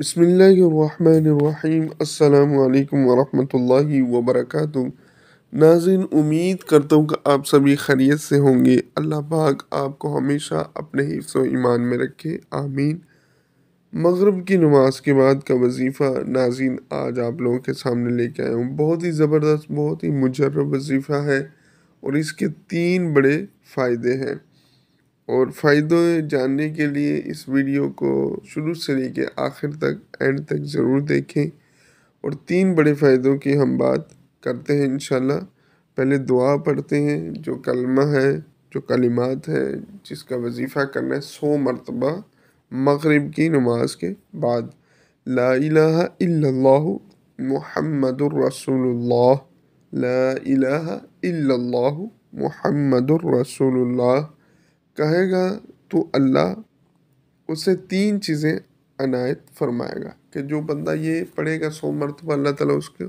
بسم اللہ الرحمن الرحیم السلام علیکم ورحمۃ اللہ وبرکاتہ ناظرین امید کرتا ہوں کہ آپ سبھی خیریت سے ہوں گے اللہ پاک آپ کو ہمیشہ اپنے حفظ و ایمان میں رکھے آمین مغرب کی نماز کے بعد کا وظیفہ ناظرین آج آپ لوگوں کے سامنے لے کے آیا ہوں بہت ہی زبردست بہت ہی مجرب وظیفہ ہے اور اس کے تین بڑے فائدے ہیں اور فائدوں جاننے کے لیے اس ویڈیو کو شروع سے لے کے آخر تک اینڈ تک ضرور دیکھیں اور تین بڑے فائدوں کی ہم بات کرتے ہیں انشاءاللہ پہلے دعا پڑھتے ہیں جو کلمہ ہے جو کلمات ہے جس کا وظیفہ کرنا ہے سو مرتبہ مغرب کی نماز کے بعد لا الہ الا اللہ محمد الرسول اللہ لا الہ الا اللہ محمد الرسول اللہ کہے گا تو اللہ اسے تین چیزیں عنایت فرمائے گا کہ جو بندہ یہ پڑھے گا سو مرتبہ اللہ تعالیٰ اس کو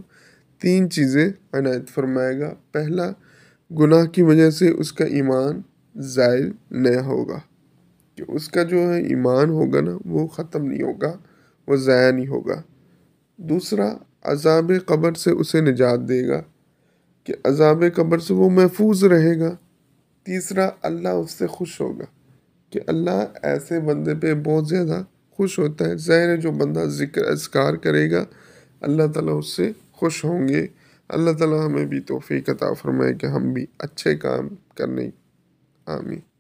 تین چیزیں عنایت فرمائے گا پہلا گناہ کی وجہ سے اس کا ایمان زائل نہ ہوگا کہ اس کا جو ہے ایمان ہوگا نا وہ ختم نہیں ہوگا وہ ضائع نہیں ہوگا دوسرا عذاب قبر سے اسے نجات دے گا کہ عذاب قبر سے وہ محفوظ رہے گا تیسرا اللہ اس سے خوش ہوگا کہ اللہ ایسے بندے پہ بہت زیادہ خوش ہوتا ہے ظاہر ہے جو بندہ ذکر اذکار کرے گا اللہ تعالیٰ اس سے خوش ہوں گے اللہ تعالیٰ ہمیں بھی توفیق عطا فرمائے کہ ہم بھی اچھے کام کرنے آمین